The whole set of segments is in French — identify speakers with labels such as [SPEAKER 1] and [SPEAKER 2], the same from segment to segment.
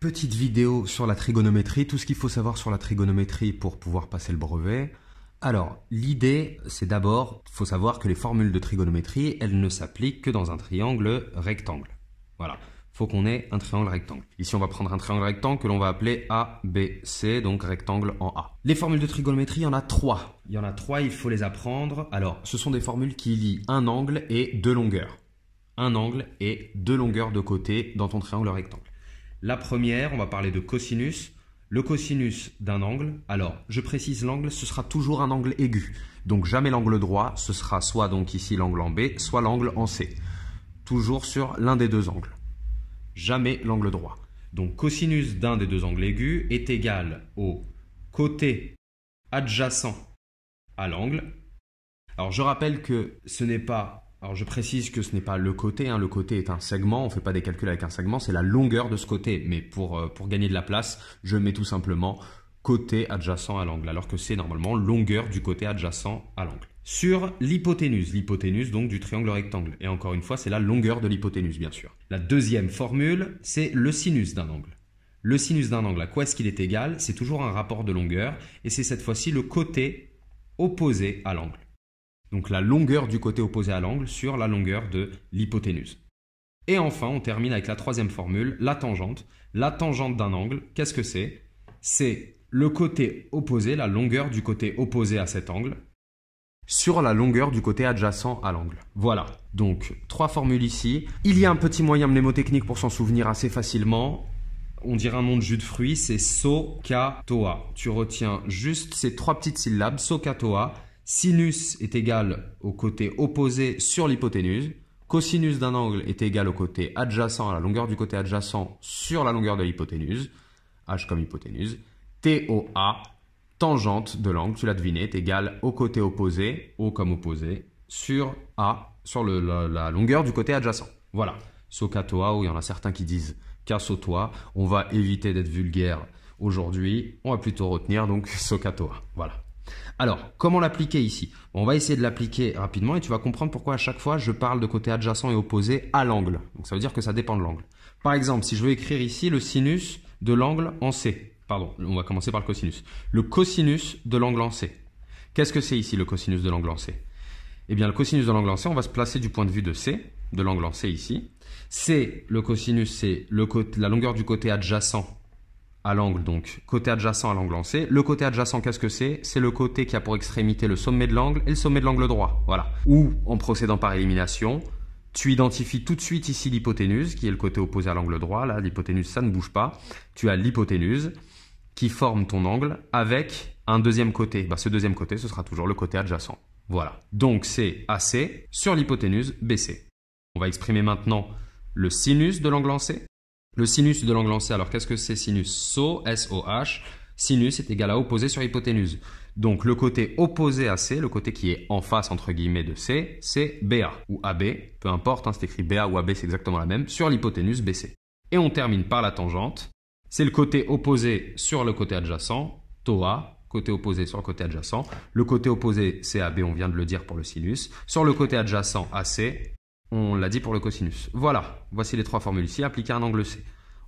[SPEAKER 1] Petite vidéo sur la trigonométrie, tout ce qu'il faut savoir sur la trigonométrie pour pouvoir passer le brevet. Alors, l'idée, c'est d'abord, il faut savoir que les formules de trigonométrie, elles ne s'appliquent que dans un triangle rectangle. Voilà, faut qu'on ait un triangle rectangle. Ici, on va prendre un triangle rectangle que l'on va appeler ABC, donc rectangle en A. Les formules de trigonométrie, il y en a trois. Il y en a trois, il faut les apprendre. Alors, ce sont des formules qui lient un angle et deux longueurs. Un angle et deux longueurs de côté dans ton triangle rectangle. La première, on va parler de cosinus. Le cosinus d'un angle, alors je précise l'angle, ce sera toujours un angle aigu. Donc jamais l'angle droit, ce sera soit donc ici l'angle en B, soit l'angle en C. Toujours sur l'un des deux angles. Jamais l'angle droit. Donc cosinus d'un des deux angles aigus est égal au côté adjacent à l'angle. Alors je rappelle que ce n'est pas alors je précise que ce n'est pas le côté, hein. le côté est un segment, on ne fait pas des calculs avec un segment, c'est la longueur de ce côté. Mais pour, euh, pour gagner de la place, je mets tout simplement côté adjacent à l'angle, alors que c'est normalement longueur du côté adjacent à l'angle. Sur l'hypoténuse, l'hypoténuse donc du triangle rectangle. Et encore une fois, c'est la longueur de l'hypoténuse bien sûr. La deuxième formule, c'est le sinus d'un angle. Le sinus d'un angle, à quoi est-ce qu'il est égal C'est toujours un rapport de longueur, et c'est cette fois-ci le côté opposé à l'angle donc la longueur du côté opposé à l'angle sur la longueur de l'hypoténuse. Et enfin, on termine avec la troisième formule, la tangente. La tangente d'un angle, qu'est-ce que c'est C'est le côté opposé, la longueur du côté opposé à cet angle, sur la longueur du côté adjacent à l'angle. Voilà, donc trois formules ici. Il y a un petit moyen mnémotechnique pour s'en souvenir assez facilement. On dirait un nom de jus de fruits, c'est Sokatoa. Tu retiens juste ces trois petites syllabes, Sokatoa, Sinus est égal au côté opposé sur l'hypoténuse. Cosinus d'un angle est égal au côté adjacent, à la longueur du côté adjacent sur la longueur de l'hypoténuse. H comme hypoténuse. TOA, tangente de l'angle, tu l'as deviné, est égal au côté opposé, O comme opposé, sur A, sur la, longueur du côté adjacent. Voilà. socatoa où il y en a certains qui disent casse-toi. On va éviter d'être vulgaire aujourd'hui. On va plutôt retenir donc Sokatoa. Voilà. Alors, comment l'appliquer ici On va essayer de l'appliquer rapidement et tu vas comprendre pourquoi à chaque fois je parle de côté adjacent et opposé à l'angle. Donc ça veut dire que ça dépend de l'angle. Par exemple, si je veux écrire ici le sinus de l'angle en C, pardon, on va commencer par le cosinus. Le cosinus de l'angle en C. Qu'est-ce que c'est ici le cosinus de l'angle en C Eh bien, le cosinus de l'angle en C, on va se placer du point de vue de C, de l'angle en C ici. C, le cosinus, c'est la longueur du côté adjacent à l'angle, donc côté adjacent à l'angle C. Le côté adjacent, qu'est-ce que c'est C'est le côté qui a pour extrémité le sommet de l'angle et le sommet de l'angle droit. Voilà. Ou en procédant par élimination, tu identifies tout de suite ici l'hypoténuse, qui est le côté opposé à l'angle droit. Là, l'hypoténuse, ça ne bouge pas. Tu as l'hypoténuse qui forme ton angle avec un deuxième côté. Bah, ce deuxième côté, ce sera toujours le côté adjacent. Voilà. Donc c'est AC sur l'hypoténuse BC. On va exprimer maintenant le sinus de l'angle C. Le sinus de l'angle lancé, alors qu'est-ce que c'est sinus SO, s Sinus est égal à opposé sur hypoténuse. Donc le côté opposé à C, le côté qui est en face entre guillemets de C, c'est BA ou AB, peu importe, hein, c'est écrit BA ou AB, c'est exactement la même, sur l'hypoténuse BC. Et on termine par la tangente, c'est le côté opposé sur le côté adjacent, TOA, côté opposé sur le côté adjacent. Le côté opposé c'est AB, on vient de le dire pour le sinus. Sur le côté adjacent AC, on l'a dit pour le cosinus. Voilà, voici les trois formules ici appliquer un angle C.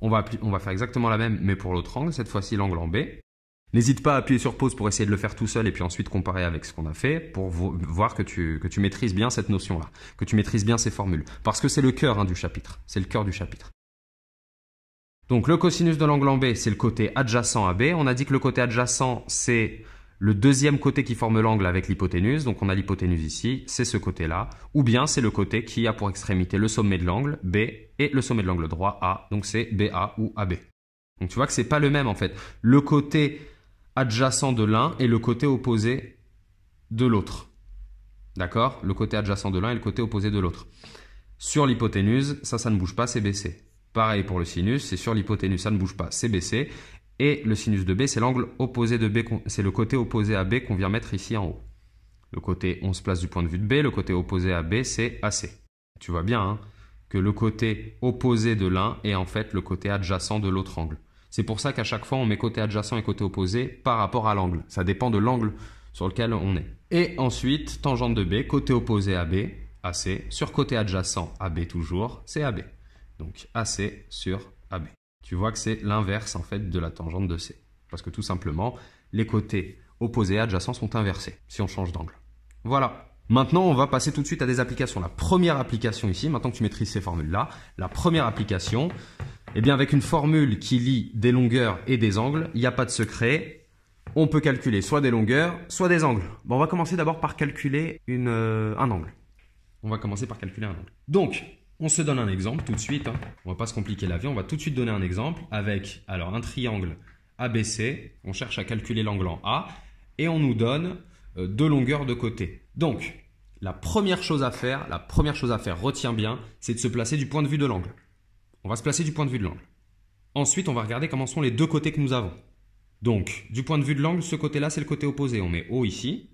[SPEAKER 1] On va, on va faire exactement la même, mais pour l'autre angle, cette fois-ci l'angle en B. N'hésite pas à appuyer sur pause pour essayer de le faire tout seul et puis ensuite comparer avec ce qu'on a fait pour voir que tu, que tu maîtrises bien cette notion-là, que tu maîtrises bien ces formules. Parce que c'est le cœur hein, du chapitre. C'est le cœur du chapitre. Donc le cosinus de l'angle en B, c'est le côté adjacent à B. On a dit que le côté adjacent, c'est le deuxième côté qui forme l'angle avec l'hypoténuse, donc on a l'hypoténuse ici, c'est ce côté-là, ou bien c'est le côté qui a pour extrémité le sommet de l'angle B et le sommet de l'angle droit A, donc c'est BA ou AB. Donc tu vois que ce c'est pas le même en fait. Le côté adjacent de l'un et le côté opposé de l'autre. D'accord Le côté adjacent de l'un et le côté opposé de l'autre. Sur l'hypoténuse, ça, ça ne bouge pas, c'est BC. Pareil pour le sinus, c'est sur l'hypoténuse, ça ne bouge pas, c'est BC. Et le sinus de B, c'est l'angle opposé de B, c'est le côté opposé à B qu'on vient mettre ici en haut. Le côté, on se place du point de vue de B, le côté opposé à B, c'est AC. Tu vois bien hein, que le côté opposé de l'un est en fait le côté adjacent de l'autre angle. C'est pour ça qu'à chaque fois, on met côté adjacent et côté opposé par rapport à l'angle. Ça dépend de l'angle sur lequel on est. Et ensuite, tangente de B, côté opposé à B, AC, sur côté adjacent à B toujours, c'est AB. Donc AC sur AB tu vois que c'est l'inverse en fait de la tangente de C. Parce que tout simplement, les côtés opposés et adjacents sont inversés si on change d'angle. Voilà. Maintenant, on va passer tout de suite à des applications. La première application ici, maintenant que tu maîtrises ces formules-là, la première application, eh bien avec une formule qui lie des longueurs et des angles, il n'y a pas de secret. On peut calculer soit des longueurs, soit des angles. Bon, on va commencer d'abord par calculer euh, un angle. On va commencer par calculer un angle. Donc, on se donne un exemple tout de suite. on hein. On va pas se compliquer la vie. On va tout de suite donner un exemple avec alors un triangle ABC. On cherche à calculer l'angle en A et on nous donne euh, deux longueurs de côté. Donc, la première chose à faire, la première chose à faire, retiens bien, c'est de se placer du point de vue de l'angle. On va se placer du point de vue de l'angle. Ensuite, on va regarder comment sont les deux côtés que nous avons. Donc, du point de vue de l'angle, ce côté-là, c'est le côté opposé. On met O ici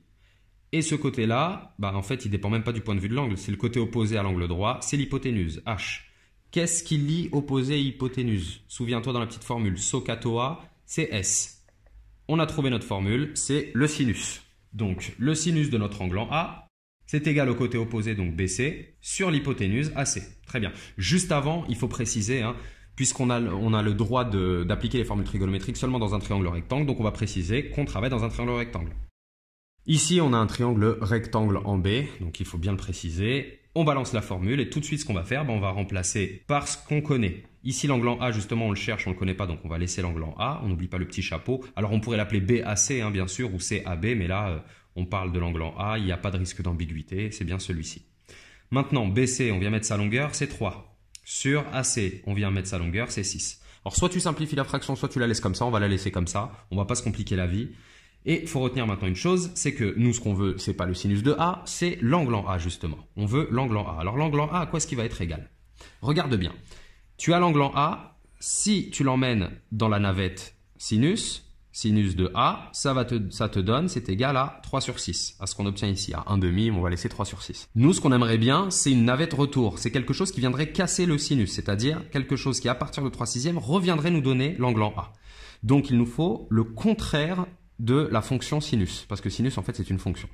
[SPEAKER 1] et ce côté-là, bah en fait, il dépend même pas du point de vue de l'angle. C'est le côté opposé à l'angle droit, c'est l'hypoténuse, h. Qu'est-ce qui lie opposé hypoténuse Souviens-toi dans la petite formule, SOCATOA, c'est S. On a trouvé notre formule, c'est le sinus. Donc, le sinus de notre angle en A, c'est égal au côté opposé, donc BC, sur l'hypoténuse AC. Très bien. Juste avant, il faut préciser, hein, puisqu'on on a le droit d'appliquer les formules trigonométriques seulement dans un triangle rectangle, donc on va préciser qu'on travaille dans un triangle rectangle. Ici, on a un triangle rectangle en B, donc il faut bien le préciser. On balance la formule et tout de suite, ce qu'on va faire, ben, on va remplacer par ce qu'on connaît. Ici, l'angle A, justement, on le cherche, on ne le connaît pas, donc on va laisser l'angle en A. On n'oublie pas le petit chapeau. Alors, on pourrait l'appeler BAC, hein, bien sûr, ou CAB, mais là, euh, on parle de l'angle en A, il n'y a pas de risque d'ambiguïté, c'est bien celui-ci. Maintenant, BC, on vient mettre sa longueur, c'est 3. Sur AC, on vient mettre sa longueur, c'est 6. Alors, soit tu simplifies la fraction, soit tu la laisses comme ça, on va la laisser comme ça, on ne va pas se compliquer la vie. Et il faut retenir maintenant une chose, c'est que nous, ce qu'on veut, c'est pas le sinus de A, c'est l'angle en A, justement. On veut l'angle en A. Alors l'angle en A, à quoi est-ce qu'il va être égal Regarde bien. Tu as l'angle en A, si tu l'emmènes dans la navette sinus, sinus de A, ça, va te, ça te donne, c'est égal à 3 sur 6, à ce qu'on obtient ici, à 1,5, on va laisser 3 sur 6. Nous, ce qu'on aimerait bien, c'est une navette retour, c'est quelque chose qui viendrait casser le sinus, c'est-à-dire quelque chose qui, à partir de 3 sixièmes, reviendrait nous donner l'angle en A. Donc, il nous faut le contraire de la fonction sinus, parce que sinus en fait c'est une fonction.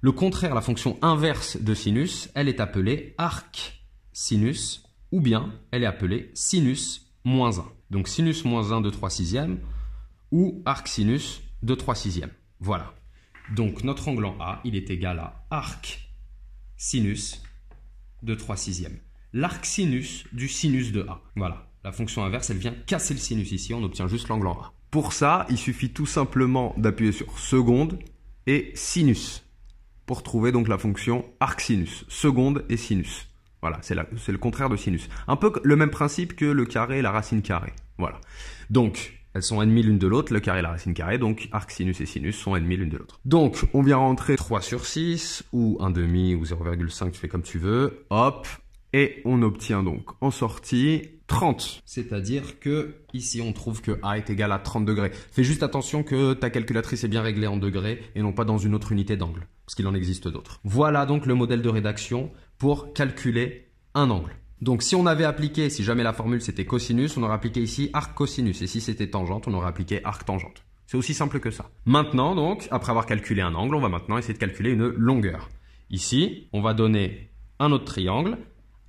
[SPEAKER 1] Le contraire, la fonction inverse de sinus, elle est appelée arc sinus, ou bien elle est appelée sinus moins 1. Donc sinus moins 1 de 3 sixièmes, ou arc sinus de 3 sixièmes. Voilà. Donc notre angle en A, il est égal à arc sinus de 3 sixièmes. L'arc sinus du sinus de A. Voilà. La fonction inverse, elle vient casser le sinus ici, on obtient juste l'angle en A. Pour ça, il suffit tout simplement d'appuyer sur seconde et sinus pour trouver donc la fonction arc sinus, seconde et sinus. Voilà, c'est le contraire de sinus. Un peu le même principe que le carré et la racine carrée. Voilà. Donc, elles sont ennemies l'une de l'autre, le carré et la racine carrée, donc arc, sinus et sinus sont ennemies l'une de l'autre. Donc, on vient rentrer 3 sur 6, ou demi, ou 0,5, tu fais comme tu veux. Hop, et on obtient donc en sortie 30. C'est-à-dire que ici on trouve que A est égal à 30 degrés. Fais juste attention que ta calculatrice est bien réglée en degrés et non pas dans une autre unité d'angle, parce qu'il en existe d'autres. Voilà donc le modèle de rédaction pour calculer un angle. Donc si on avait appliqué, si jamais la formule c'était cosinus, on aurait appliqué ici arc cosinus, et si c'était tangente, on aurait appliqué arc tangente. C'est aussi simple que ça. Maintenant donc, après avoir calculé un angle, on va maintenant essayer de calculer une longueur. Ici, on va donner un autre triangle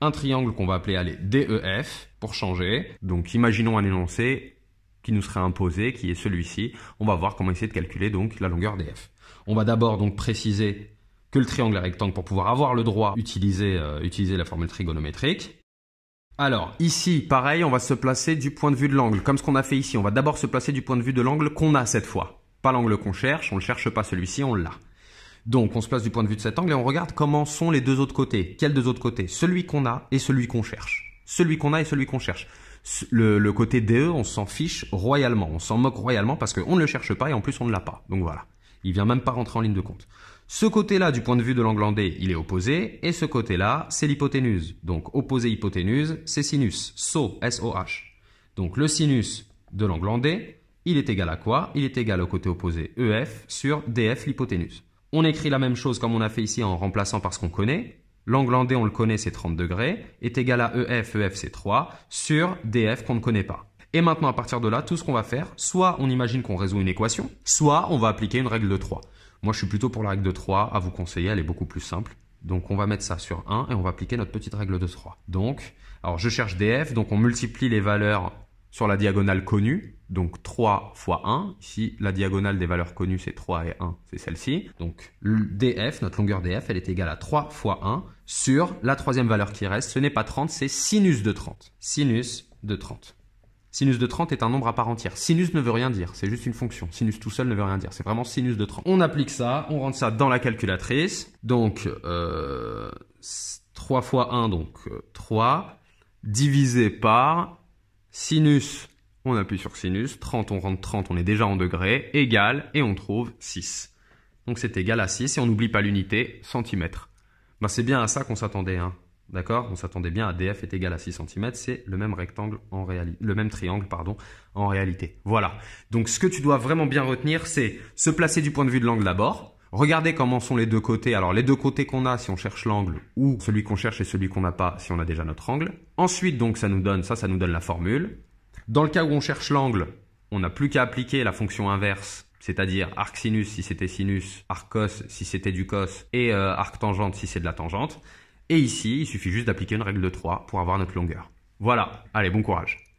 [SPEAKER 1] un triangle qu'on va appeler allez, DEF pour changer. Donc imaginons un énoncé qui nous serait imposé, qui est celui-ci. On va voir comment essayer de calculer donc la longueur DF. On va d'abord donc préciser que le triangle est rectangle pour pouvoir avoir le droit d'utiliser euh, utiliser la formule trigonométrique. Alors ici, pareil, on va se placer du point de vue de l'angle, comme ce qu'on a fait ici. On va d'abord se placer du point de vue de l'angle qu'on a cette fois. Pas l'angle qu'on cherche, on ne cherche pas celui-ci, on l'a. Donc on se place du point de vue de cet angle et on regarde comment sont les deux autres côtés. Quels deux autres côtés Celui qu'on a et celui qu'on cherche. Celui qu'on a et celui qu'on cherche. Le, côté DE, on s'en fiche royalement, on s'en moque royalement parce qu'on ne le cherche pas et en plus on ne l'a pas. Donc voilà, il vient même pas rentrer en ligne de compte. Ce côté-là, du point de vue de l'angle en D, il est opposé, et ce côté-là, c'est l'hypoténuse. Donc opposé hypoténuse, c'est sinus, SO, Donc le sinus de l'angle en D, il est égal à quoi Il est égal au côté opposé EF sur DF l'hypoténuse. On écrit la même chose comme on a fait ici en remplaçant par ce qu'on connaît. L'angle en D, on le connaît, c'est 30 degrés, est égal à EF, EF c'est 3, sur DF qu'on ne connaît pas. Et maintenant, à partir de là, tout ce qu'on va faire, soit on imagine qu'on résout une équation, soit on va appliquer une règle de 3. Moi, je suis plutôt pour la règle de 3 à vous conseiller, elle est beaucoup plus simple. Donc, on va mettre ça sur 1 et on va appliquer notre petite règle de 3. Donc, alors je cherche df, donc on multiplie les valeurs sur la diagonale connue, donc 3 fois 1. Ici, la diagonale des valeurs connues, c'est 3 et 1, c'est celle-ci. Donc df, notre longueur df, elle est égale à 3 fois 1 sur la troisième valeur qui reste. Ce n'est pas 30, c'est sinus de 30. Sinus de 30. Sinus de 30 est un nombre à part entière. Sinus ne veut rien dire, c'est juste une fonction. Sinus tout seul ne veut rien dire, c'est vraiment sinus de 30. On applique ça, on rentre ça dans la calculatrice. Donc, 3 euh, fois 1, donc 3, euh, divisé par Sinus, on appuie sur sinus, 30, on rentre 30, on est déjà en degré égal, et on trouve 6. Donc c'est égal à 6, et on n'oublie pas l'unité centimètre. Bah c'est bien à ça qu'on s'attendait, hein. D'accord On s'attendait bien à DF est égal à 6 cm, c'est le même rectangle en réalité, le même triangle pardon, en réalité. Voilà. Donc ce que tu dois vraiment bien retenir, c'est se placer du point de vue de l'angle d'abord, Regardez comment sont les deux côtés. Alors les deux côtés qu'on a si on cherche l'angle ou celui qu'on cherche et celui qu'on n'a pas si on a déjà notre angle. Ensuite donc ça nous donne ça, ça nous donne la formule. Dans le cas où on cherche l'angle, on n'a plus qu'à appliquer la fonction inverse, c'est-à-dire arc sinus si c'était sinus, arc cos si c'était du cos et euh, arc tangente si c'est de la tangente. Et ici, il suffit juste d'appliquer une règle de 3 pour avoir notre longueur. Voilà, allez, bon courage.